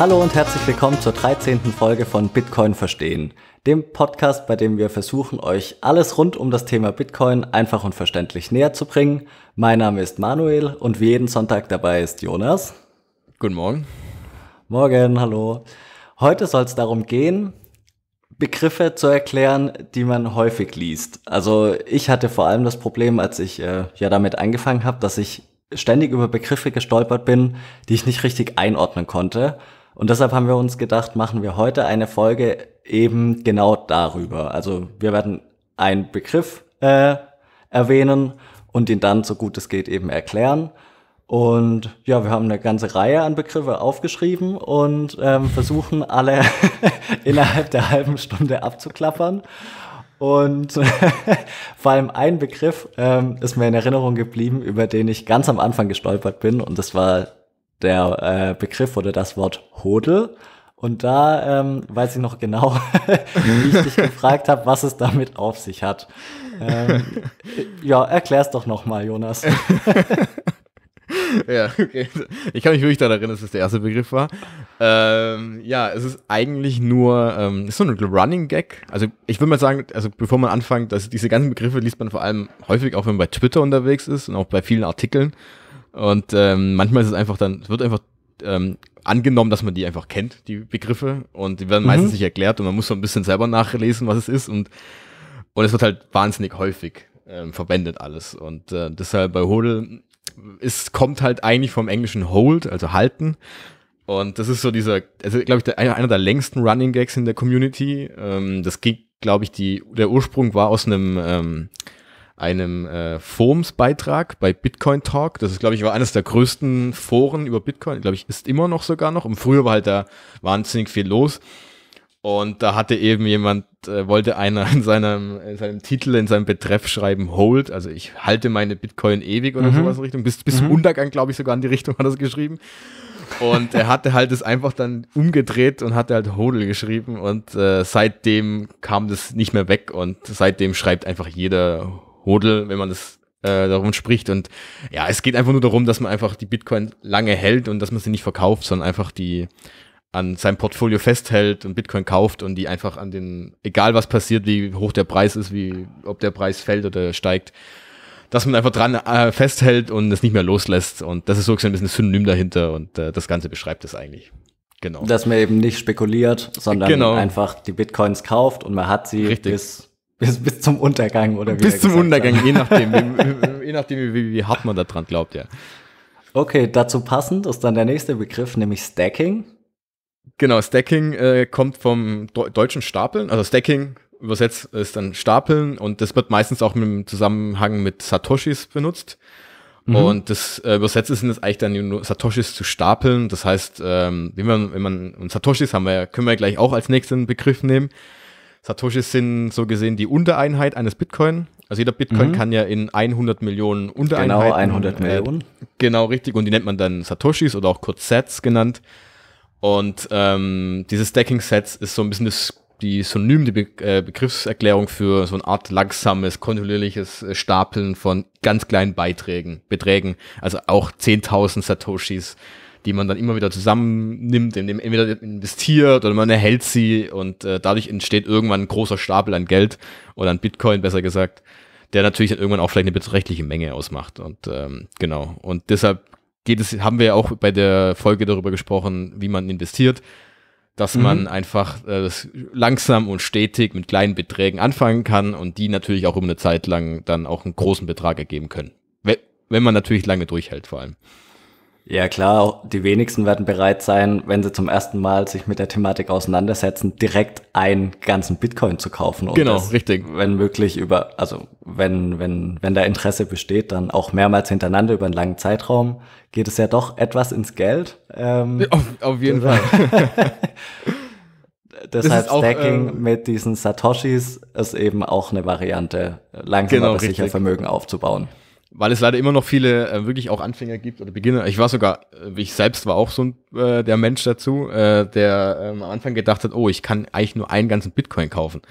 Hallo und herzlich willkommen zur 13. Folge von Bitcoin Verstehen, dem Podcast, bei dem wir versuchen, euch alles rund um das Thema Bitcoin einfach und verständlich näher zu bringen. Mein Name ist Manuel und wie jeden Sonntag dabei ist Jonas. Guten Morgen. Morgen, hallo. Heute soll es darum gehen, Begriffe zu erklären, die man häufig liest. Also ich hatte vor allem das Problem, als ich äh, ja damit angefangen habe, dass ich ständig über Begriffe gestolpert bin, die ich nicht richtig einordnen konnte und deshalb haben wir uns gedacht, machen wir heute eine Folge eben genau darüber. Also wir werden einen Begriff äh, erwähnen und ihn dann so gut es geht eben erklären. Und ja, wir haben eine ganze Reihe an Begriffe aufgeschrieben und ähm, versuchen alle innerhalb der halben Stunde abzuklappern. Und vor allem ein Begriff ähm, ist mir in Erinnerung geblieben, über den ich ganz am Anfang gestolpert bin. Und das war der äh, Begriff oder das Wort Hodel. Und da ähm, weiß ich noch genau, wie ich dich gefragt habe, was es damit auf sich hat. Ähm, ja, erklär's doch nochmal, Jonas. ja, okay. Ich kann mich wirklich daran erinnern, dass es der erste Begriff war. Ähm, ja, es ist eigentlich nur, ähm, ist so ein Running Gag. Also ich würde mal sagen, also bevor man anfängt, dass diese ganzen Begriffe liest man vor allem häufig, auch wenn man bei Twitter unterwegs ist und auch bei vielen Artikeln. Und ähm, manchmal ist es einfach dann, es wird einfach ähm, angenommen, dass man die einfach kennt, die Begriffe. Und die werden mhm. meistens nicht erklärt und man muss so ein bisschen selber nachlesen, was es ist. Und, und es wird halt wahnsinnig häufig ähm, verwendet alles. Und äh, deshalb bei Hodel, es kommt halt eigentlich vom englischen Hold, also halten. Und das ist so dieser, also glaube ich, der, einer der längsten Running Gags in der Community. Ähm, das ging, glaube ich, die, der Ursprung war aus einem ähm, einem äh, Forums-Beitrag bei Bitcoin Talk. Das ist, glaube ich, war eines der größten Foren über Bitcoin. Glaube ich, ist immer noch sogar noch. Und früher war halt da wahnsinnig viel los. Und da hatte eben jemand, äh, wollte einer in seinem, in seinem Titel, in seinem Betreff schreiben, hold, also ich halte meine Bitcoin ewig oder mhm. sowas in Richtung. Bis, bis zum mhm. Untergang, glaube ich, sogar in die Richtung hat er es geschrieben. Und er hatte halt es einfach dann umgedreht und hatte halt Hodel geschrieben. Und äh, seitdem kam das nicht mehr weg und seitdem schreibt einfach jeder Hodel, wenn man das äh, darum spricht. Und ja, es geht einfach nur darum, dass man einfach die Bitcoin lange hält und dass man sie nicht verkauft, sondern einfach die an seinem Portfolio festhält und Bitcoin kauft und die einfach an den, egal was passiert, wie hoch der Preis ist, wie ob der Preis fällt oder steigt, dass man einfach dran äh, festhält und es nicht mehr loslässt. Und das ist so ein bisschen Synonym dahinter und äh, das Ganze beschreibt es eigentlich. Genau. Dass man eben nicht spekuliert, sondern genau. einfach die Bitcoins kauft und man hat sie Richtig. bis bis, bis zum Untergang, oder wie? Bis zum Untergang, je nachdem, wie, je nachdem wie, wie, hart man da dran glaubt, ja. Okay, dazu passend ist dann der nächste Begriff, nämlich Stacking. Genau, Stacking äh, kommt vom De deutschen Stapeln, also Stacking übersetzt ist dann Stapeln und das wird meistens auch im Zusammenhang mit Satoshis benutzt. Mhm. Und das äh, übersetzt sind es eigentlich dann nur Satoshis zu stapeln. Das heißt, ähm, wenn man, wenn man, und Satoshis haben wir, können wir gleich auch als nächsten Begriff nehmen. Satoshis sind so gesehen die Untereinheit eines Bitcoin. Also jeder Bitcoin mhm. kann ja in 100 Millionen Untereinheiten. Genau, 100 äh, Millionen. genau, richtig. Und die nennt man dann Satoshis oder auch kurz Sets genannt. Und ähm, diese Stacking-Sets ist so ein bisschen das, die synonym, die Be äh, Begriffserklärung für so eine Art langsames, kontinuierliches äh, Stapeln von ganz kleinen Beiträgen, Beträgen. Also auch 10.000 Satoshis die man dann immer wieder zusammennimmt, in dem entweder investiert oder man erhält sie und äh, dadurch entsteht irgendwann ein großer Stapel an Geld oder an Bitcoin, besser gesagt, der natürlich dann irgendwann auch vielleicht eine beträchtliche Menge ausmacht. Und ähm, genau. Und deshalb geht es, haben wir ja auch bei der Folge darüber gesprochen, wie man investiert dass mhm. man einfach äh, langsam und stetig mit kleinen Beträgen anfangen kann und die natürlich auch über eine Zeit lang dann auch einen großen Betrag ergeben können. Wenn man natürlich lange durchhält, vor allem. Ja klar, die wenigsten werden bereit sein, wenn sie zum ersten Mal sich mit der Thematik auseinandersetzen, direkt einen ganzen Bitcoin zu kaufen. Und genau, das, richtig. Wenn möglich über, also wenn, wenn, wenn da Interesse besteht, dann auch mehrmals hintereinander über einen langen Zeitraum, geht es ja doch etwas ins Geld. Ähm, auf, auf jeden Fall. Deshalb auch, Stacking ähm, mit diesen Satoshis ist eben auch eine Variante, langsam genau, aber sicher richtig. Vermögen aufzubauen weil es leider immer noch viele äh, wirklich auch Anfänger gibt oder Beginner. Ich war sogar, äh, ich selbst war auch so ein, äh, der Mensch dazu, äh, der ähm, am Anfang gedacht hat, oh, ich kann eigentlich nur einen ganzen Bitcoin kaufen.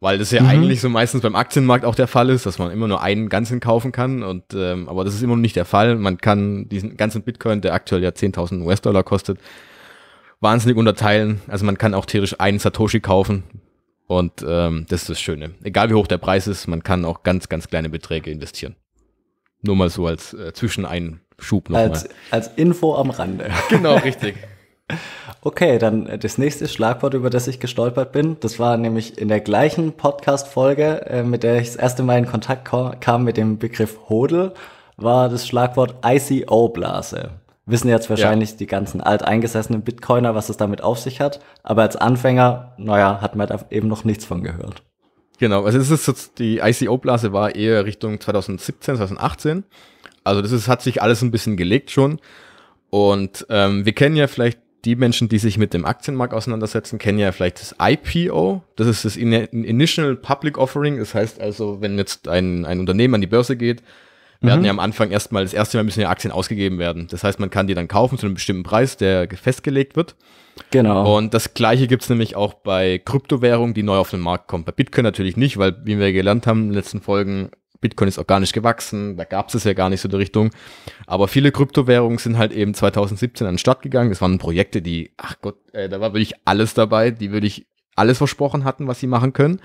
Weil das ja mhm. eigentlich so meistens beim Aktienmarkt auch der Fall ist, dass man immer nur einen ganzen kaufen kann. Und ähm, aber das ist immer noch nicht der Fall. Man kann diesen ganzen Bitcoin, der aktuell ja 10.000 US-Dollar kostet, wahnsinnig unterteilen. Also man kann auch theoretisch einen Satoshi kaufen. Und ähm, das ist das Schöne. Egal wie hoch der Preis ist, man kann auch ganz, ganz kleine Beträge investieren. Nur mal so als äh, Zwischeneinschub nochmal. Als, als Info am Rande. Genau, richtig. Okay, dann äh, das nächste Schlagwort, über das ich gestolpert bin, das war nämlich in der gleichen Podcast-Folge, äh, mit der ich das erste Mal in Kontakt kam mit dem Begriff Hodel, war das Schlagwort ICO-Blase. Wissen jetzt wahrscheinlich ja. die ganzen alteingesessenen Bitcoiner, was es damit auf sich hat, aber als Anfänger, naja, hat man da halt eben noch nichts von gehört. Genau, also es ist jetzt, die ICO-Blase war eher Richtung 2017, 2018. Also das ist, hat sich alles ein bisschen gelegt schon. Und ähm, wir kennen ja vielleicht die Menschen, die sich mit dem Aktienmarkt auseinandersetzen, kennen ja vielleicht das IPO. Das ist das Initial Public Offering. Das heißt also, wenn jetzt ein, ein Unternehmen an die Börse geht, mhm. hatten ja mhm. am Anfang erstmal, das erste Mal müssen ja Aktien ausgegeben werden. Das heißt, man kann die dann kaufen zu einem bestimmten Preis, der festgelegt wird. Genau. Und das gleiche gibt es nämlich auch bei Kryptowährungen, die neu auf den Markt kommen. Bei Bitcoin natürlich nicht, weil, wie wir gelernt haben in den letzten Folgen, Bitcoin ist organisch gewachsen, da gab es ja gar nicht so in der Richtung. Aber viele Kryptowährungen sind halt eben 2017 an den Start gegangen. Das waren Projekte, die, ach Gott, äh, da war wirklich alles dabei, die wirklich alles versprochen hatten, was sie machen können.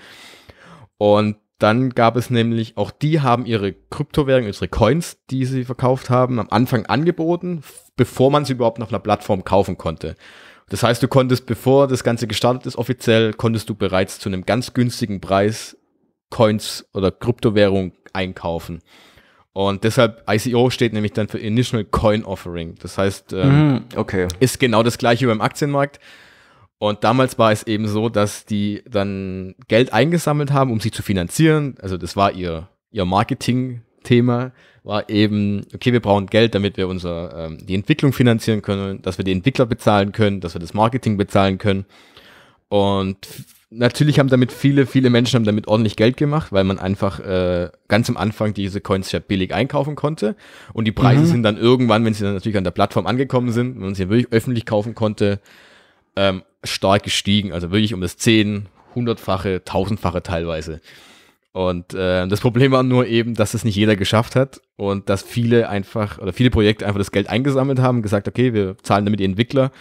Und dann gab es nämlich, auch die haben ihre Kryptowährung, ihre Coins, die sie verkauft haben, am Anfang angeboten, bevor man sie überhaupt auf einer Plattform kaufen konnte. Das heißt, du konntest, bevor das Ganze gestartet ist, offiziell, konntest du bereits zu einem ganz günstigen Preis Coins oder Kryptowährung einkaufen. Und deshalb ICO steht nämlich dann für Initial Coin Offering. Das heißt, ähm, mhm, okay. ist genau das gleiche wie beim Aktienmarkt. Und damals war es eben so, dass die dann Geld eingesammelt haben, um sich zu finanzieren. Also das war ihr, ihr Marketing-Thema, war eben, okay, wir brauchen Geld, damit wir unser, ähm, die Entwicklung finanzieren können, dass wir die Entwickler bezahlen können, dass wir das Marketing bezahlen können. Und natürlich haben damit viele, viele Menschen haben damit ordentlich Geld gemacht, weil man einfach äh, ganz am Anfang diese Coins ja billig einkaufen konnte. Und die Preise mhm. sind dann irgendwann, wenn sie dann natürlich an der Plattform angekommen sind, wenn man sie wirklich öffentlich kaufen konnte, ähm, stark gestiegen. Also wirklich um das zehn, 100-fache, 1000-fache teilweise. Und äh, das Problem war nur eben, dass es nicht jeder geschafft hat und dass viele einfach oder viele Projekte einfach das Geld eingesammelt haben, gesagt, okay, wir zahlen damit die Entwickler,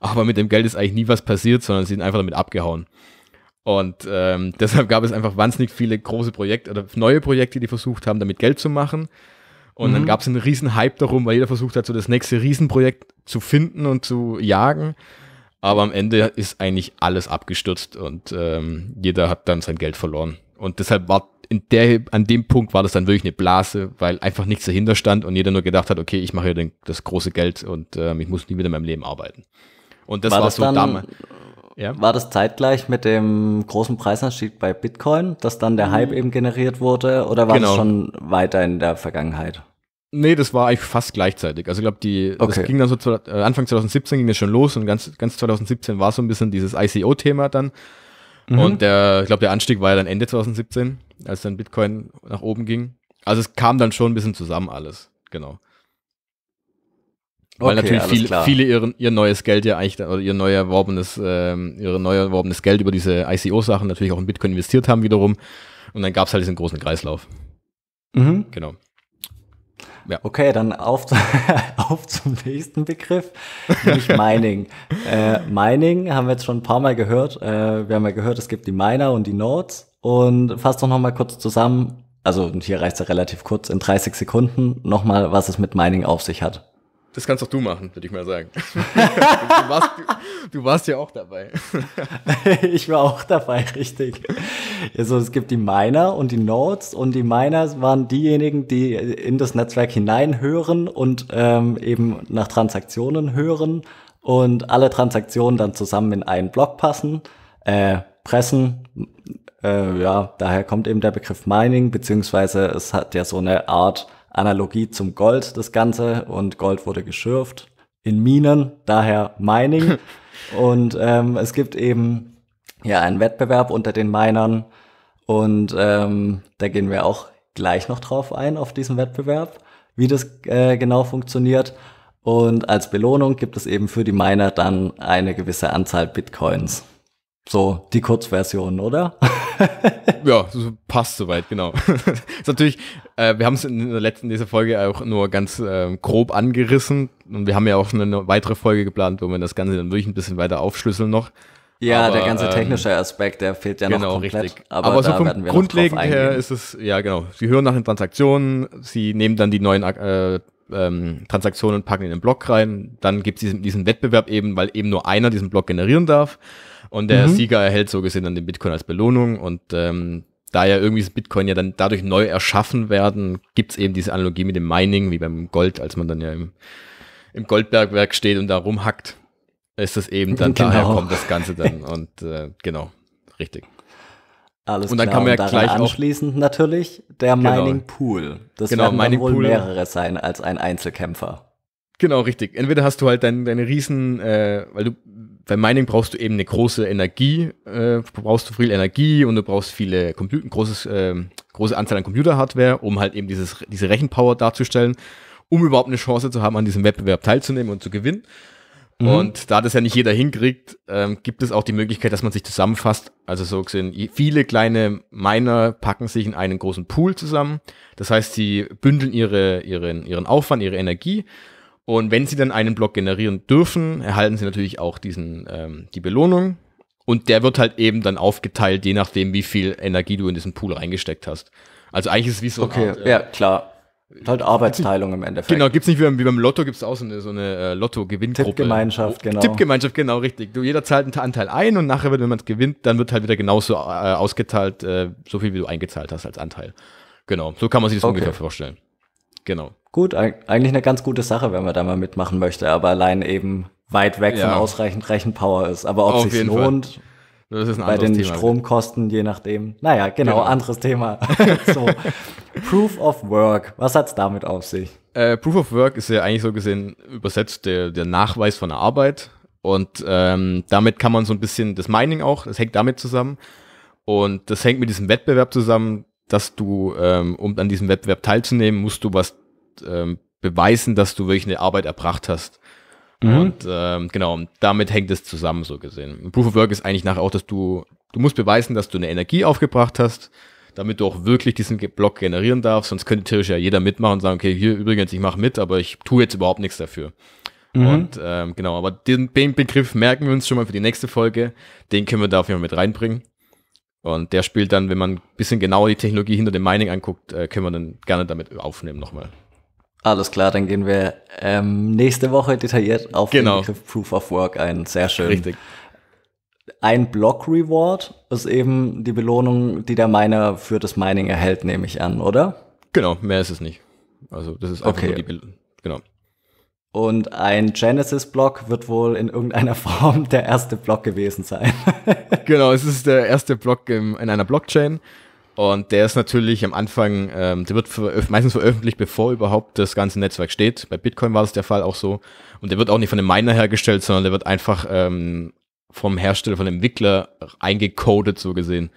aber mit dem Geld ist eigentlich nie was passiert, sondern sie sind einfach damit abgehauen. Und ähm, deshalb gab es einfach wahnsinnig viele große Projekte oder neue Projekte, die versucht haben, damit Geld zu machen. Und mhm. dann gab es einen riesen Hype darum, weil jeder versucht hat, so das nächste Riesenprojekt zu finden und zu jagen. Aber am Ende ist eigentlich alles abgestürzt und ähm, jeder hat dann sein Geld verloren. Und deshalb war in der, an dem Punkt war das dann wirklich eine Blase, weil einfach nichts dahinter stand und jeder nur gedacht hat, okay, ich mache hier das große Geld und ähm, ich muss nie wieder in meinem Leben arbeiten. Und das war, war das so damals. Ja? War das zeitgleich mit dem großen Preisanstieg bei Bitcoin, dass dann der mhm. Hype eben generiert wurde oder war genau. das schon weiter in der Vergangenheit? Nee, das war eigentlich fast gleichzeitig. Also ich glaube, die okay. das ging dann so zu, äh, Anfang 2017 ging es schon los und ganz ganz 2017 war so ein bisschen dieses ICO-Thema dann. Mhm. Und der, ich glaube, der Anstieg war ja dann Ende 2017, als dann Bitcoin nach oben ging. Also es kam dann schon ein bisschen zusammen alles, genau. Weil okay, natürlich viele, viele ihren, ihr neues Geld ja eigentlich, oder ihr neu erworbenes, ähm, ihre neu erworbenes Geld über diese ICO-Sachen natürlich auch in Bitcoin investiert haben wiederum. Und dann gab es halt diesen großen Kreislauf. Mhm. Genau. Ja. Okay, dann auf, auf zum nächsten Begriff, nämlich Mining. äh, Mining haben wir jetzt schon ein paar Mal gehört. Äh, wir haben ja gehört, es gibt die Miner und die Nodes. Und fass doch nochmal kurz zusammen, also hier reicht es ja relativ kurz, in 30 Sekunden nochmal, was es mit Mining auf sich hat. Das kannst doch du machen, würde ich mal sagen. du, warst, du, du, warst, ja auch dabei. ich war auch dabei, richtig. Also es gibt die Miner und die Nodes und die Miner waren diejenigen, die in das Netzwerk hineinhören und ähm, eben nach Transaktionen hören und alle Transaktionen dann zusammen in einen Block passen, äh, pressen. Äh, ja, daher kommt eben der Begriff Mining, beziehungsweise es hat ja so eine Art Analogie zum Gold das Ganze und Gold wurde geschürft in Minen, daher Mining. und ähm, es gibt eben ja einen Wettbewerb unter den Minern und ähm, da gehen wir auch gleich noch drauf ein auf diesen Wettbewerb, wie das äh, genau funktioniert. Und als Belohnung gibt es eben für die Miner dann eine gewisse Anzahl Bitcoins. So die Kurzversion, oder? ja, passt soweit, genau. ist natürlich, äh, wir haben es in der letzten dieser Folge auch nur ganz äh, grob angerissen und wir haben ja auch eine weitere Folge geplant, wo wir das Ganze dann wirklich ein bisschen weiter aufschlüsseln noch. Ja, aber, der ganze ähm, technische Aspekt, der fehlt ja genau, noch komplett. Richtig. Aber, aber so vom grundlegend her ist es, ja genau, sie hören nach den Transaktionen, sie nehmen dann die neuen äh, ähm, Transaktionen packen in den Block rein. Dann gibt es diesen, diesen Wettbewerb eben, weil eben nur einer diesen Block generieren darf. Und der mhm. Sieger erhält so gesehen dann den Bitcoin als Belohnung. Und ähm, da ja irgendwie das Bitcoin ja dann dadurch neu erschaffen werden, gibt es eben diese Analogie mit dem Mining, wie beim Gold, als man dann ja im, im Goldbergwerk steht und da rumhackt, ist das eben dann genau. daher kommt das Ganze dann. Und äh, genau, richtig. Alles und dann klar. kann man ja gleich anschließend natürlich der genau. Mining Pool. Das genau, werden dann Mining wohl Pool. mehrere sein als ein Einzelkämpfer. Genau, richtig. Entweder hast du halt deine, deine riesen, äh, weil du bei Mining brauchst du eben eine große Energie, äh, brauchst du viel Energie und du brauchst viele Computer, großes, äh, große Anzahl an Computerhardware, um halt eben dieses, diese Rechenpower darzustellen, um überhaupt eine Chance zu haben, an diesem Wettbewerb teilzunehmen und zu gewinnen. Mhm. Und da das ja nicht jeder hinkriegt, ähm, gibt es auch die Möglichkeit, dass man sich zusammenfasst. Also so gesehen, viele kleine Miner packen sich in einen großen Pool zusammen. Das heißt, sie bündeln ihre, ihren, ihren Aufwand, ihre Energie. Und wenn sie dann einen Block generieren dürfen, erhalten sie natürlich auch diesen, ähm, die Belohnung. Und der wird halt eben dann aufgeteilt, je nachdem, wie viel Energie du in diesen Pool reingesteckt hast. Also eigentlich ist es wie so. Okay, Art, äh, ja, klar halt Arbeitsteilung im Endeffekt. Genau, gibt's nicht wie beim, wie beim Lotto, gibt's auch so eine, so eine äh, Lotto-Gewinngruppe. Tippgemeinschaft, genau. Tippgemeinschaft, genau, richtig. Du, jeder zahlt einen Anteil ein und nachher, wenn man es gewinnt, dann wird halt wieder genauso äh, ausgeteilt, äh, so viel wie du eingezahlt hast als Anteil. Genau, so kann man sich das okay. ungefähr vorstellen. Genau. Gut, eigentlich eine ganz gute Sache, wenn man da mal mitmachen möchte, aber allein eben weit weg ja. von ausreichend Rechenpower ist. Aber ob es sich lohnt, Fall. Das ist ein bei den Thema. Stromkosten, je nachdem. Naja, genau, genau. anderes Thema. so. Proof of Work, was hat's damit auf sich? Äh, Proof of Work ist ja eigentlich so gesehen übersetzt der, der Nachweis von der Arbeit. Und ähm, damit kann man so ein bisschen das Mining auch, das hängt damit zusammen. Und das hängt mit diesem Wettbewerb zusammen, dass du, ähm, um an diesem Wettbewerb teilzunehmen, musst du was ähm, beweisen, dass du wirklich eine Arbeit erbracht hast. Mhm. Und ähm, genau, damit hängt es zusammen so gesehen. Proof of Work ist eigentlich nachher auch, dass du, du musst beweisen, dass du eine Energie aufgebracht hast, damit du auch wirklich diesen Block generieren darfst. Sonst könnte theoretisch ja jeder mitmachen und sagen, okay, hier übrigens, ich mache mit, aber ich tue jetzt überhaupt nichts dafür. Mhm. Und ähm, genau, aber den, den Begriff merken wir uns schon mal für die nächste Folge. Den können wir da auf jeden Fall mit reinbringen. Und der spielt dann, wenn man ein bisschen genauer die Technologie hinter dem Mining anguckt, äh, können wir dann gerne damit aufnehmen nochmal. Alles klar, dann gehen wir ähm, nächste Woche detailliert auf genau. den Begriff Proof of Work ein. Sehr schön. Richtig. Ein Block Reward ist eben die Belohnung, die der Miner für das Mining erhält, nehme ich an, oder? Genau, mehr ist es nicht. Also das ist einfach okay. nur die Belohnung. Genau. Und ein Genesis-Block wird wohl in irgendeiner Form der erste Block gewesen sein. genau, es ist der erste Block in einer Blockchain. Und der ist natürlich am Anfang, ähm, der wird veröf meistens veröffentlicht, bevor überhaupt das ganze Netzwerk steht. Bei Bitcoin war das der Fall auch so. Und der wird auch nicht von einem Miner hergestellt, sondern der wird einfach ähm, vom Hersteller, von dem Entwickler eingecodet, so gesehen.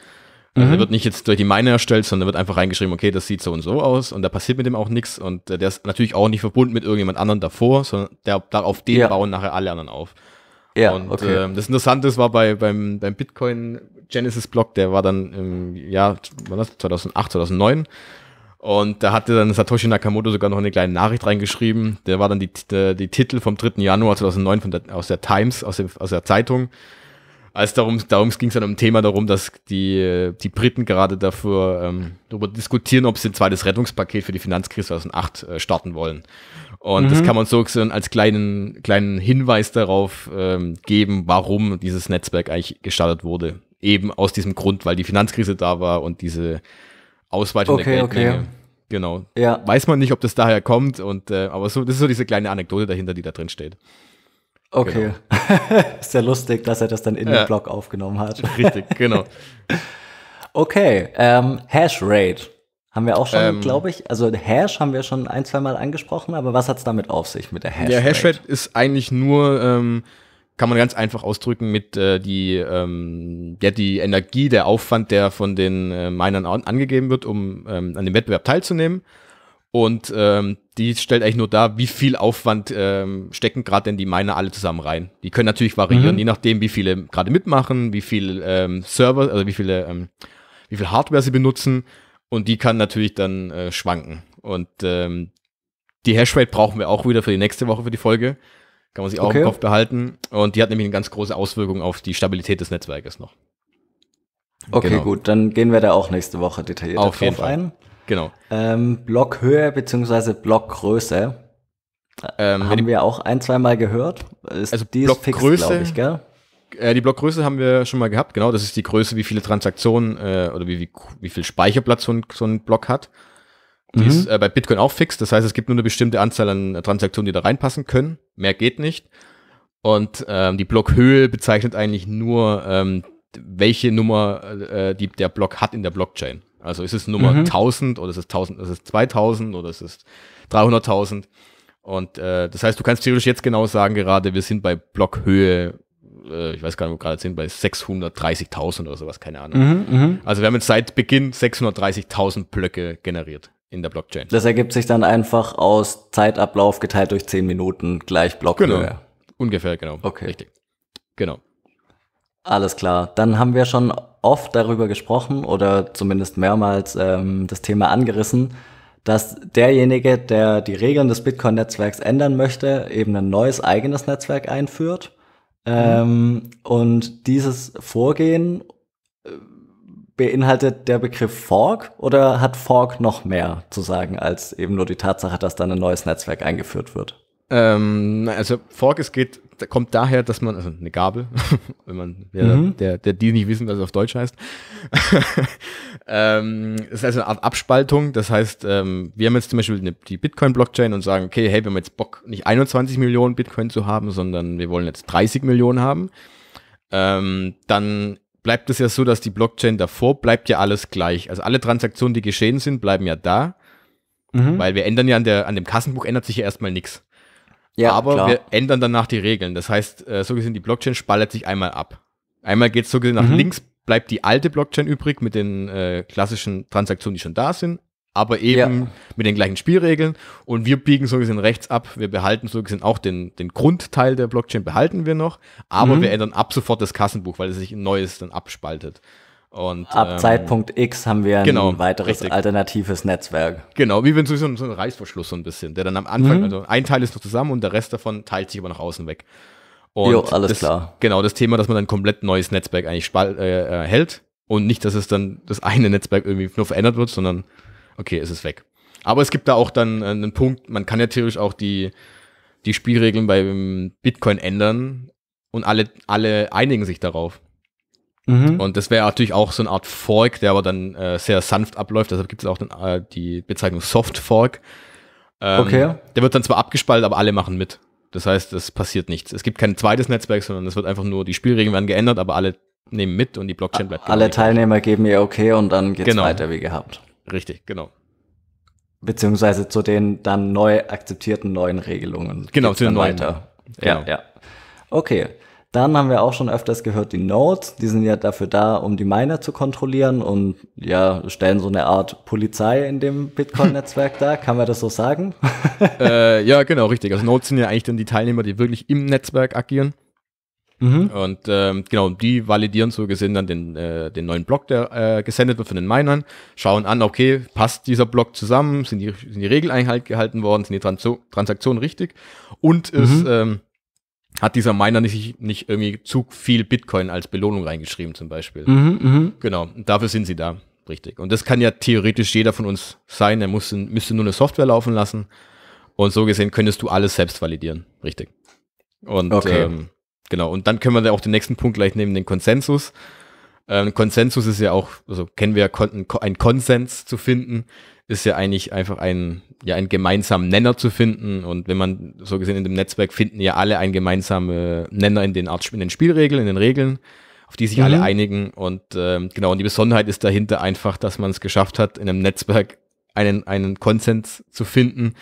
Also mhm. der wird nicht jetzt durch die Miner erstellt, sondern wird einfach reingeschrieben, okay, das sieht so und so aus und da passiert mit dem auch nichts und äh, der ist natürlich auch nicht verbunden mit irgendjemand anderen davor, sondern der, der auf den ja. bauen nachher alle anderen auf. Ja, und okay. äh, das Interessante war bei, beim, beim Bitcoin Genesis-Blog, der war dann im Jahr, war das 2008, 2009. Und da hatte dann Satoshi Nakamoto sogar noch eine kleine Nachricht reingeschrieben. Der war dann die, die, die Titel vom 3. Januar 2009 von der, aus der Times, aus, dem, aus der Zeitung. Als darum, darum ging es dann um ein Thema darum, dass die, die Briten gerade dafür ähm, darüber diskutieren, ob sie ein zweites Rettungspaket für die Finanzkrise 2008 äh, starten wollen. Und mhm. das kann man so als kleinen, kleinen Hinweis darauf ähm, geben, warum dieses Netzwerk eigentlich gestartet wurde. Eben aus diesem Grund, weil die Finanzkrise da war und diese Ausweitung okay, der Geldmenge. Okay. Genau. Ja. Weiß man nicht, ob das daher kommt, und, äh, aber so, das ist so diese kleine Anekdote dahinter, die da drin steht. Okay. Genau. ist ja lustig, dass er das dann in ja. den Blog aufgenommen hat. Richtig, genau. okay, ähm, Hash Rate. Haben wir auch schon, ähm, glaube ich, also Hash haben wir schon ein, zwei Mal angesprochen, aber was hat es damit auf sich mit der Hash Rate? Der Hash Rate ist eigentlich nur ähm, kann man ganz einfach ausdrücken mit äh, die ähm, ja die Energie, der Aufwand, der von den äh, Minern an, angegeben wird, um ähm, an dem Wettbewerb teilzunehmen. Und ähm, die stellt eigentlich nur dar, wie viel Aufwand ähm, stecken gerade denn die Miner alle zusammen rein. Die können natürlich variieren, mhm. je nachdem, wie viele gerade mitmachen, wie viel ähm, Server, also wie viele, ähm, wie viel Hardware sie benutzen. Und die kann natürlich dann äh, schwanken. Und ähm, die Hashrate brauchen wir auch wieder für die nächste Woche für die Folge kann man sich auch okay. im Kopf behalten. Und die hat nämlich eine ganz große Auswirkung auf die Stabilität des Netzwerkes noch. Okay, genau. gut, dann gehen wir da auch nächste Woche detailliert auf jeden Fall. ein. Genau. Ähm, Blockhöhe bzw. Blockgröße. Äh, ähm, haben wir auch ein, zweimal gehört. Ist, also die Blockgröße, glaube ich, gell? Äh, die Blockgröße haben wir schon mal gehabt, genau. Das ist die Größe, wie viele Transaktionen äh, oder wie, wie, wie viel Speicherplatz so ein, so ein Block hat. Die mhm. ist äh, bei Bitcoin auch fix. Das heißt, es gibt nur eine bestimmte Anzahl an äh, Transaktionen, die da reinpassen können. Mehr geht nicht. Und ähm, die Blockhöhe bezeichnet eigentlich nur, ähm, welche Nummer äh, äh die, der Block hat in der Blockchain. Also ist es Nummer mhm. 1000 oder ist es 1000, ist es 2000 oder ist es 300.000? Und äh, das heißt, du kannst theoretisch jetzt genau sagen, gerade wir sind bei Blockhöhe, äh, ich weiß gar nicht, wo wir gerade sind, bei 630.000 oder sowas, keine Ahnung. Mhm, mhm, also wir haben jetzt seit Beginn 630.000 Blöcke generiert in der Blockchain. Das ergibt sich dann einfach aus Zeitablauf geteilt durch 10 Minuten gleich Blockhöhe. Genau. Ungefähr, genau. Okay. Richtig. Genau. Alles klar. Dann haben wir schon oft darüber gesprochen oder zumindest mehrmals ähm, das Thema angerissen, dass derjenige, der die Regeln des Bitcoin-Netzwerks ändern möchte, eben ein neues eigenes Netzwerk einführt. Mhm. Ähm, und dieses Vorgehen äh, beinhaltet der Begriff Fork oder hat Fork noch mehr zu sagen als eben nur die Tatsache, dass dann ein neues Netzwerk eingeführt wird? Ähm, also Fork, es geht, kommt daher, dass man, also eine Gabel, wenn man, der, mhm. der, der, die nicht wissen, was es auf Deutsch heißt. ähm, ist also eine Art Abspaltung, das heißt, ähm, wir haben jetzt zum Beispiel eine, die Bitcoin-Blockchain und sagen, okay, hey, wir haben jetzt Bock, nicht 21 Millionen Bitcoin zu haben, sondern wir wollen jetzt 30 Millionen haben. Ähm, dann bleibt es ja so, dass die Blockchain davor bleibt ja alles gleich. Also alle Transaktionen, die geschehen sind, bleiben ja da. Mhm. Weil wir ändern ja an, der, an dem Kassenbuch ändert sich ja erstmal nichts. Ja, aber klar. wir ändern danach die Regeln. Das heißt, äh, so gesehen, die Blockchain spaltet sich einmal ab. Einmal geht es so gesehen nach mhm. links, bleibt die alte Blockchain übrig mit den äh, klassischen Transaktionen, die schon da sind aber eben ja. mit den gleichen Spielregeln. Und wir biegen so gesehen rechts ab. Wir behalten so gesehen auch den, den Grundteil der Blockchain behalten wir noch, aber mhm. wir ändern ab sofort das Kassenbuch, weil es sich ein neues dann abspaltet. Und, Ab ähm, Zeitpunkt X haben wir ein genau, weiteres richtig. alternatives Netzwerk. Genau, wie wenn so, so ein Reißverschluss so ein bisschen, der dann am Anfang, mhm. also ein Teil ist noch zusammen und der Rest davon teilt sich aber nach außen weg. Und jo, alles das, klar. Genau, das Thema, dass man ein komplett neues Netzwerk eigentlich äh, äh, hält und nicht, dass es dann das eine Netzwerk irgendwie nur verändert wird, sondern okay, es ist weg. Aber es gibt da auch dann äh, einen Punkt, man kann ja theoretisch auch die, die Spielregeln beim Bitcoin ändern und alle, alle einigen sich darauf. Mhm. Und das wäre natürlich auch so eine Art Fork, der aber dann äh, sehr sanft abläuft. Deshalb gibt es auch dann, äh, die Bezeichnung Soft Fork. Ähm, okay. Der wird dann zwar abgespalten, aber alle machen mit. Das heißt, es passiert nichts. Es gibt kein zweites Netzwerk, sondern es wird einfach nur, die Spielregeln werden geändert, aber alle nehmen mit und die Blockchain bleibt. Alle Teilnehmer geben ihr okay und dann geht's genau. weiter wie gehabt. Richtig, genau. Beziehungsweise zu den dann neu akzeptierten neuen Regelungen. Genau, zu den neuen. Weiter. Genau. Ja, ja. Okay. Dann haben wir auch schon öfters gehört, die Nodes, die sind ja dafür da, um die Miner zu kontrollieren und ja, stellen so eine Art Polizei in dem Bitcoin-Netzwerk dar. Kann man das so sagen? Äh, ja, genau, richtig. Also Nodes sind ja eigentlich dann die Teilnehmer, die wirklich im Netzwerk agieren. Mhm. Und ähm, genau, die validieren so gesehen dann den, äh, den neuen Block, der äh, gesendet wird von den Minern, schauen an, okay, passt dieser Block zusammen, sind die, sind die Regeln einhalt gehalten worden, sind die Trans Transaktionen richtig und ist, mhm. ähm, hat dieser Miner nicht, nicht irgendwie zu viel Bitcoin als Belohnung reingeschrieben zum Beispiel. Mhm, mhm. genau, dafür sind sie da, richtig. Und das kann ja theoretisch jeder von uns sein, er muss, müsste nur eine Software laufen lassen und so gesehen könntest du alles selbst validieren, richtig. Und okay. ähm, genau. Und dann können wir da auch den nächsten Punkt gleich nehmen, den Konsensus. Ähm, Konsensus ist ja auch, also kennen wir Kon ein Konsens zu finden, ist ja eigentlich einfach ein, ja, einen gemeinsamen Nenner zu finden. Und wenn man so gesehen in dem Netzwerk finden ja alle einen gemeinsamen Nenner in den, Art, in den Spielregeln, in den Regeln, auf die sich mhm. alle einigen. Und ähm, genau, und die Besonderheit ist dahinter einfach, dass man es geschafft hat, in einem Netzwerk einen, einen Konsens zu finden,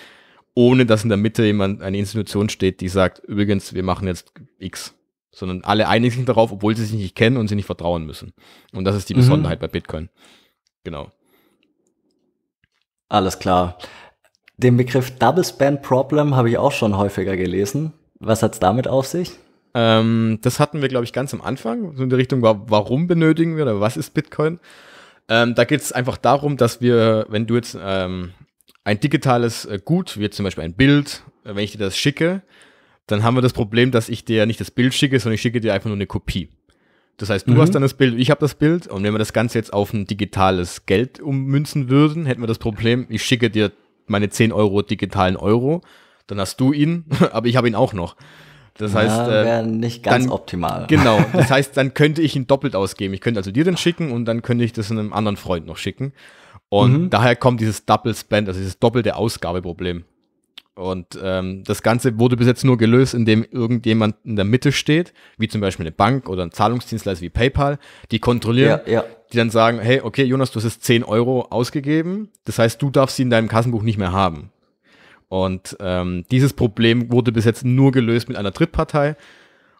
ohne dass in der Mitte jemand, eine Institution steht, die sagt, übrigens, wir machen jetzt X sondern alle einig sind darauf, obwohl sie sich nicht kennen und sie nicht vertrauen müssen. Und das ist die Besonderheit mhm. bei Bitcoin. Genau. Alles klar. Den Begriff Double Span Problem habe ich auch schon häufiger gelesen. Was hat es damit auf sich? Ähm, das hatten wir, glaube ich, ganz am Anfang, so in die Richtung, warum benötigen wir oder was ist Bitcoin? Ähm, da geht es einfach darum, dass wir, wenn du jetzt ähm, ein digitales äh, Gut, wie zum Beispiel ein Bild, äh, wenn ich dir das schicke, dann haben wir das Problem, dass ich dir nicht das Bild schicke, sondern ich schicke dir einfach nur eine Kopie. Das heißt, du mhm. hast dann das Bild, ich habe das Bild und wenn wir das Ganze jetzt auf ein digitales Geld ummünzen würden, hätten wir das Problem, ich schicke dir meine 10 Euro digitalen Euro, dann hast du ihn, aber ich habe ihn auch noch. Das heißt, ja, äh, wäre nicht ganz dann, optimal. Genau. Das heißt, dann könnte ich ihn doppelt ausgeben. Ich könnte also dir den schicken und dann könnte ich das einem anderen Freund noch schicken. Und mhm. daher kommt dieses Double Spend, also dieses doppelte Ausgabeproblem. Und ähm, das Ganze wurde bis jetzt nur gelöst, indem irgendjemand in der Mitte steht, wie zum Beispiel eine Bank oder ein Zahlungsdienstleister wie PayPal, die kontrollieren, ja, ja. die dann sagen, hey, okay, Jonas, du hast jetzt 10 Euro ausgegeben, das heißt, du darfst sie in deinem Kassenbuch nicht mehr haben. Und ähm, dieses Problem wurde bis jetzt nur gelöst mit einer Drittpartei.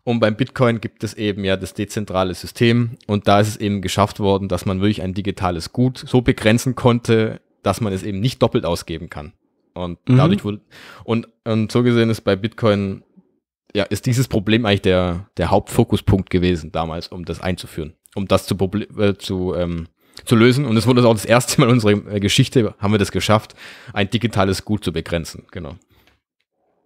Und beim Bitcoin gibt es eben ja das dezentrale System. Und da ist es eben geschafft worden, dass man wirklich ein digitales Gut so begrenzen konnte, dass man es eben nicht doppelt ausgeben kann. Und mhm. dadurch wurde, und, und so gesehen ist bei Bitcoin, ja, ist dieses Problem eigentlich der, der Hauptfokuspunkt gewesen damals, um das einzuführen, um das zu, äh, zu, ähm, zu lösen. Und es wurde auch das erste Mal in unserer äh, Geschichte, haben wir das geschafft, ein digitales Gut zu begrenzen, genau.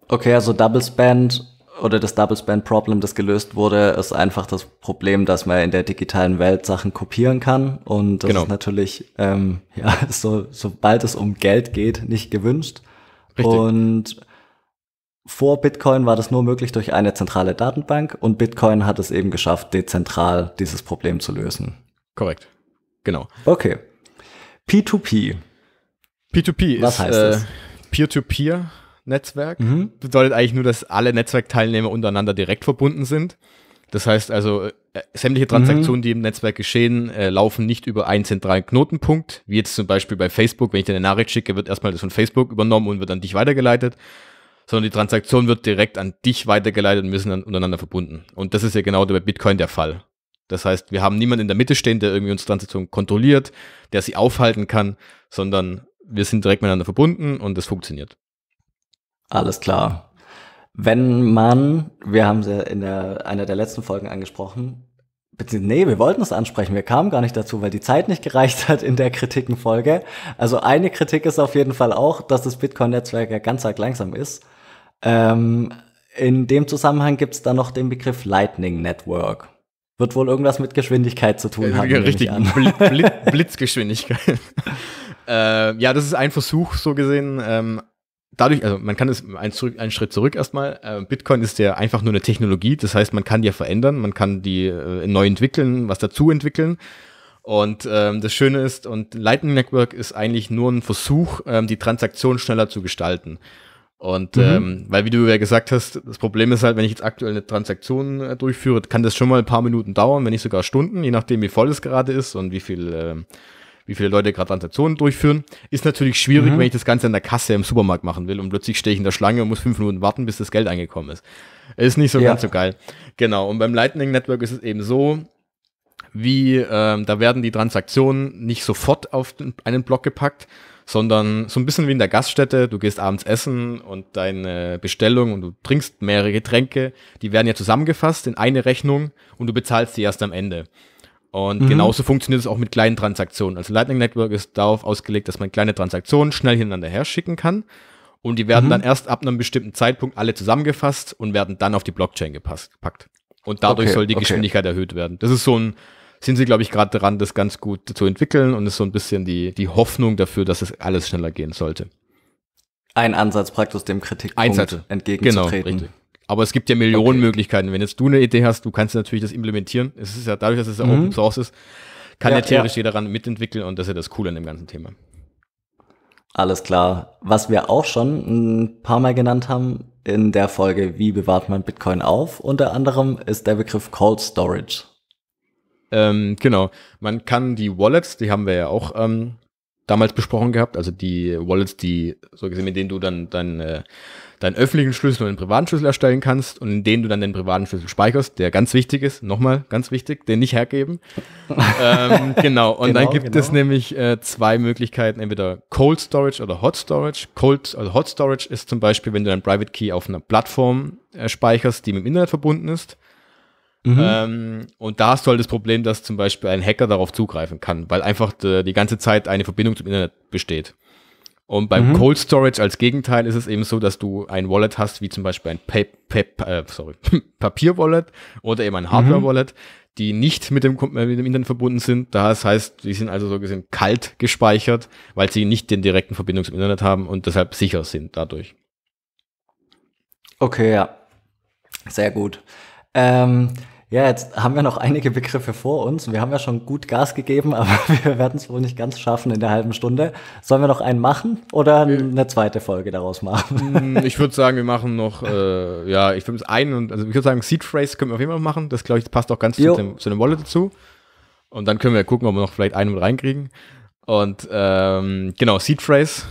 Okay, also Double Spend oder das Double Spend Problem, das gelöst wurde, ist einfach das Problem, dass man in der digitalen Welt Sachen kopieren kann. Und das genau. ist natürlich, ähm, ja, so, sobald es um Geld geht, nicht gewünscht. Richtig. Und vor Bitcoin war das nur möglich durch eine zentrale Datenbank und Bitcoin hat es eben geschafft, dezentral dieses Problem zu lösen. Korrekt. Genau. Okay. P2P. P2P Was ist heißt äh, Peer-to-Peer. peer to peer Netzwerk. Mhm. Bedeutet eigentlich nur, dass alle Netzwerkteilnehmer untereinander direkt verbunden sind. Das heißt also, äh, sämtliche Transaktionen, mhm. die im Netzwerk geschehen, äh, laufen nicht über einen zentralen Knotenpunkt, wie jetzt zum Beispiel bei Facebook. Wenn ich dir eine Nachricht schicke, wird erstmal das von Facebook übernommen und wird an dich weitergeleitet, sondern die Transaktion wird direkt an dich weitergeleitet und müssen dann untereinander verbunden. Und das ist ja genau bei Bitcoin der Fall. Das heißt, wir haben niemanden in der Mitte stehen, der irgendwie unsere Transaktion kontrolliert, der sie aufhalten kann, sondern wir sind direkt miteinander verbunden und das funktioniert. Alles klar. Wenn man, wir haben es ja in der, einer der letzten Folgen angesprochen, beziehungsweise, nee, wir wollten es ansprechen, wir kamen gar nicht dazu, weil die Zeit nicht gereicht hat in der Kritikenfolge. Also eine Kritik ist auf jeden Fall auch, dass das Bitcoin-Netzwerk ja ganz arg langsam ist. Ähm, in dem Zusammenhang gibt es dann noch den Begriff Lightning Network. Wird wohl irgendwas mit Geschwindigkeit zu tun haben. Ja, richtig, Bl Bl Blitzgeschwindigkeit. äh, ja, das ist ein Versuch, so gesehen, ähm, dadurch, also man kann es einen, zurück, einen Schritt zurück erstmal. Äh, Bitcoin ist ja einfach nur eine Technologie, das heißt, man kann die ja verändern, man kann die äh, neu entwickeln, was dazu entwickeln. Und ähm, das Schöne ist, und Lightning Network ist eigentlich nur ein Versuch, ähm, die Transaktion schneller zu gestalten. Und mhm. ähm, weil, wie du ja gesagt hast, das Problem ist halt, wenn ich jetzt aktuell eine Transaktion äh, durchführe, kann das schon mal ein paar Minuten dauern, wenn nicht sogar Stunden, je nachdem, wie voll es gerade ist und wie viel äh, wie viele Leute gerade Transaktionen durchführen. Ist natürlich schwierig, mhm. wenn ich das Ganze in der Kasse im Supermarkt machen will und plötzlich stehe ich in der Schlange und muss fünf Minuten warten, bis das Geld eingekommen ist. Ist nicht so ja. ganz so geil. Genau. Und beim Lightning Network ist es eben so, wie ähm, da werden die Transaktionen nicht sofort auf den, einen Block gepackt, sondern so ein bisschen wie in der Gaststätte. Du gehst abends essen und deine Bestellung und du trinkst mehrere Getränke, die werden ja zusammengefasst in eine Rechnung und du bezahlst die erst am Ende. Und mhm. genauso funktioniert es auch mit kleinen Transaktionen. Also Lightning Network ist darauf ausgelegt, dass man kleine Transaktionen schnell hintereinander her schicken kann. Und die werden mhm. dann erst ab einem bestimmten Zeitpunkt alle zusammengefasst und werden dann auf die Blockchain gepasst, gepackt. Und dadurch okay, soll die okay. Geschwindigkeit erhöht werden. Das ist so ein, sind sie, glaube ich, gerade dran, das ganz gut zu entwickeln und ist so ein bisschen die, die Hoffnung dafür, dass es alles schneller gehen sollte. Ein Ansatz praktisch dem Kritikpunkt Einsatz. entgegenzutreten. Genau, richtig. Aber es gibt ja Millionen okay. Möglichkeiten. Wenn jetzt du eine Idee hast, du kannst natürlich das implementieren. Es ist ja dadurch, dass es mhm. Open Source ist, kann ja, ja theoretisch ja. jeder daran mitentwickeln und das ist ja das Coole an dem ganzen Thema. Alles klar. Was wir auch schon ein paar Mal genannt haben in der Folge, wie bewahrt man Bitcoin auf? Unter anderem ist der Begriff Cold Storage. Ähm, genau. Man kann die Wallets, die haben wir ja auch ähm, damals besprochen gehabt, also die Wallets, die so gesehen, mit denen du dann dein äh, deinen öffentlichen Schlüssel und einen privaten Schlüssel erstellen kannst und in denen du dann den privaten Schlüssel speicherst, der ganz wichtig ist, nochmal ganz wichtig, den nicht hergeben. ähm, genau, und genau, dann gibt genau. es nämlich äh, zwei Möglichkeiten, entweder Cold Storage oder Hot Storage. Cold, also Hot Storage ist zum Beispiel, wenn du deinen Private Key auf einer Plattform äh, speicherst, die mit dem Internet verbunden ist. Mhm. Ähm, und da hast du halt das Problem, dass zum Beispiel ein Hacker darauf zugreifen kann, weil einfach die ganze Zeit eine Verbindung zum Internet besteht. Und beim mhm. Cold Storage als Gegenteil ist es eben so, dass du ein Wallet hast, wie zum Beispiel ein pa pa äh, Papier-Wallet oder eben ein mhm. Hardware-Wallet, die nicht mit dem, äh, mit dem Internet verbunden sind. Das heißt, die sind also so gesehen kalt gespeichert, weil sie nicht den direkten Verbindung zum Internet haben und deshalb sicher sind dadurch. Okay, ja. Sehr gut. Ähm, ja, jetzt haben wir noch einige Begriffe vor uns. Wir haben ja schon gut Gas gegeben, aber wir werden es wohl nicht ganz schaffen in der halben Stunde. Sollen wir noch einen machen oder äh. eine zweite Folge daraus machen? Mm, ich würde sagen, wir machen noch, äh, ja, ich würde es einen und also ich würde sagen, Seed Phrase können wir auf jeden Fall machen. Das glaube ich passt auch ganz jo. zu dem, zu dem Wallet dazu. Und dann können wir gucken, ob wir noch vielleicht einen mit reinkriegen. Und ähm, genau, Seed Phrase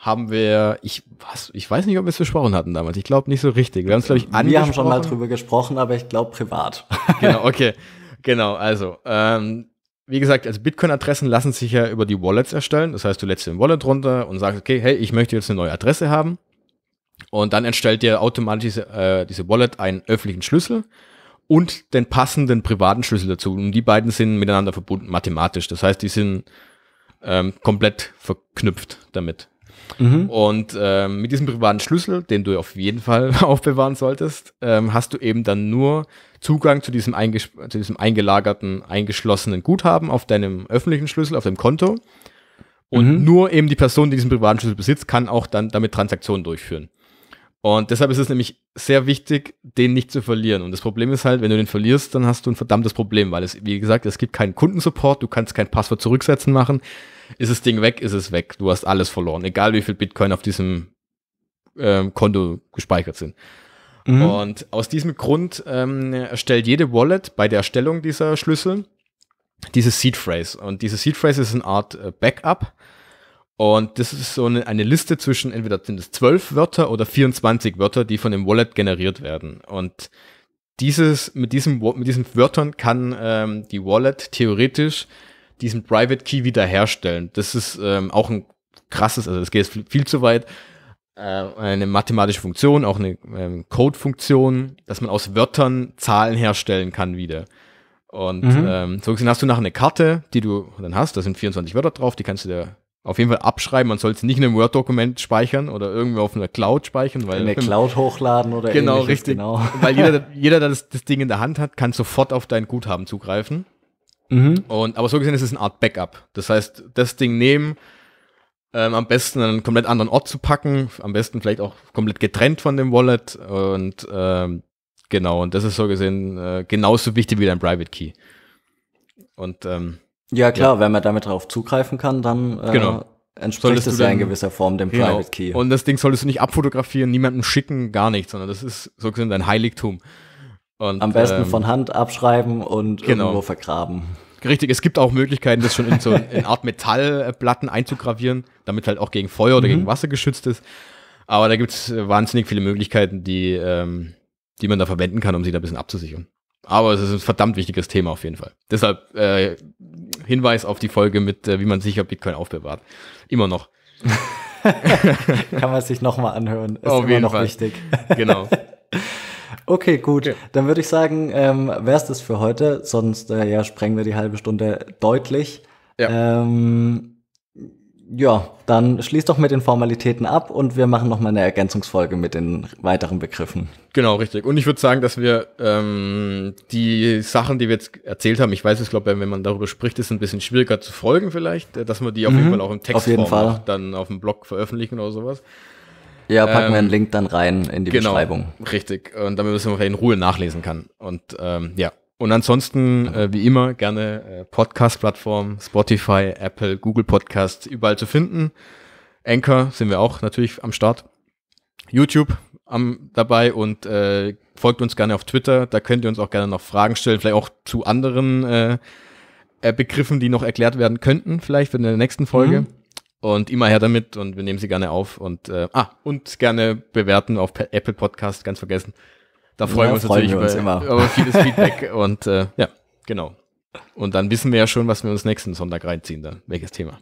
haben wir, ich, was, ich weiß nicht, ob wir es besprochen hatten damals. Ich glaube nicht so richtig. Wir haben es, glaube ich, angesprochen. Wir haben schon mal drüber gesprochen, aber ich glaube privat. genau, okay. Genau, also, ähm, wie gesagt, also Bitcoin-Adressen lassen sich ja über die Wallets erstellen. Das heißt, du lädst den Wallet runter und sagst, okay, hey, ich möchte jetzt eine neue Adresse haben. Und dann erstellt dir automatisch diese, äh, diese Wallet einen öffentlichen Schlüssel und den passenden privaten Schlüssel dazu. Und die beiden sind miteinander verbunden mathematisch. Das heißt, die sind ähm, komplett verknüpft damit. Mhm. Und ähm, mit diesem privaten Schlüssel, den du auf jeden Fall aufbewahren solltest, ähm, hast du eben dann nur Zugang zu diesem, zu diesem eingelagerten, eingeschlossenen Guthaben auf deinem öffentlichen Schlüssel, auf dem Konto. Und mhm. nur eben die Person, die diesen privaten Schlüssel besitzt, kann auch dann damit Transaktionen durchführen. Und deshalb ist es nämlich sehr wichtig, den nicht zu verlieren. Und das Problem ist halt, wenn du den verlierst, dann hast du ein verdammtes Problem, weil es, wie gesagt, es gibt keinen Kundensupport, du kannst kein Passwort zurücksetzen machen ist das Ding weg, ist es weg. Du hast alles verloren, egal wie viel Bitcoin auf diesem ähm, Konto gespeichert sind. Mhm. Und aus diesem Grund ähm, erstellt jede Wallet bei der Erstellung dieser Schlüssel diese Seed Phrase. Und diese Seed Phrase ist eine Art äh, Backup. Und das ist so eine, eine Liste zwischen, entweder sind es zwölf Wörter oder 24 Wörter, die von dem Wallet generiert werden. Und dieses, mit, diesem, mit diesen Wörtern kann ähm, die Wallet theoretisch diesen Private Key wiederherstellen. Das ist ähm, auch ein krasses, also es geht jetzt viel, zu weit. Äh, eine mathematische Funktion, auch eine ähm, Code-Funktion, dass man aus Wörtern Zahlen herstellen kann wieder. Und mhm. ähm, so gesehen hast du nachher eine Karte, die du dann hast, da sind 24 Wörter drauf, die kannst du dir auf jeden Fall abschreiben. Man soll es nicht in einem Word-Dokument speichern oder irgendwo auf einer Cloud speichern. Weil in der Cloud hochladen oder Genau, richtig. Genau. Weil jeder, jeder der das, das Ding in der Hand hat, kann sofort auf dein Guthaben zugreifen. Mhm. Und, aber so gesehen ist es eine Art Backup. Das heißt, das Ding nehmen, ähm, am besten einen komplett anderen Ort zu packen, am besten vielleicht auch komplett getrennt von dem Wallet und ähm, genau, und das ist so gesehen äh, genauso wichtig wie dein Private Key. Und ähm, ja klar, ja. wenn man damit darauf zugreifen kann, dann äh, genau. entspricht es ja in gewisser Form dem genau. Private Key. Und das Ding solltest du nicht abfotografieren, niemandem schicken, gar nichts, sondern das ist so gesehen dein Heiligtum. Und, Am besten ähm, von Hand abschreiben und genau. irgendwo vergraben. Richtig, es gibt auch Möglichkeiten, das schon in so eine Art Metallplatten einzugravieren, damit halt auch gegen Feuer oder mhm. gegen Wasser geschützt ist. Aber da gibt es äh, wahnsinnig viele Möglichkeiten, die, ähm, die man da verwenden kann, um sich da ein bisschen abzusichern. Aber es ist ein verdammt wichtiges Thema auf jeden Fall. Deshalb äh, Hinweis auf die Folge mit, äh, wie man sicher Bitcoin aufbewahrt. Immer noch. kann man sich nochmal anhören. Ist auf immer noch Fall. wichtig. Genau. Okay, gut. Okay. Dann würde ich sagen, ähm, wäre es das für heute. Sonst äh, ja, sprengen wir die halbe Stunde deutlich. Ja. Ähm, ja, dann schließ doch mit den Formalitäten ab und wir machen nochmal eine Ergänzungsfolge mit den weiteren Begriffen. Genau, richtig. Und ich würde sagen, dass wir ähm, die Sachen, die wir jetzt erzählt haben, ich weiß es, glaube wenn man darüber spricht, ist ein bisschen schwieriger zu folgen vielleicht, äh, dass man die auf mhm. jeden Fall auch im Text dann auf dem Blog veröffentlichen oder sowas. Ja, packen ähm, wir einen ähm, Link dann rein in die genau, Beschreibung. Richtig. Und damit man es in Ruhe nachlesen kann. Und ähm, ja. Und ansonsten, äh, wie immer, gerne äh, Podcast-Plattform, Spotify, Apple, Google Podcasts überall zu finden. Anchor sind wir auch natürlich am Start. YouTube am, dabei und äh, folgt uns gerne auf Twitter. Da könnt ihr uns auch gerne noch Fragen stellen, vielleicht auch zu anderen äh, äh Begriffen, die noch erklärt werden könnten, vielleicht in der nächsten Folge. Mhm. Und immer her damit und wir nehmen sie gerne auf und äh, ah, und gerne bewerten auf Apple Podcast, ganz vergessen. Da freuen ja, wir uns freuen natürlich wir uns über, über, vieles Feedback und äh, ja, genau. Und dann wissen wir ja schon, was wir uns nächsten Sonntag reinziehen, dann welches Thema.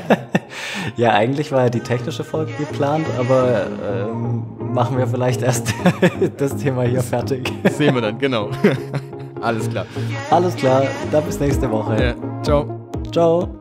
ja, eigentlich war ja die technische Folge geplant, aber ähm, machen wir vielleicht erst das Thema hier fertig. Das sehen wir dann, genau. Alles klar. Alles klar, dann bis nächste Woche. Ja, ciao. Ciao.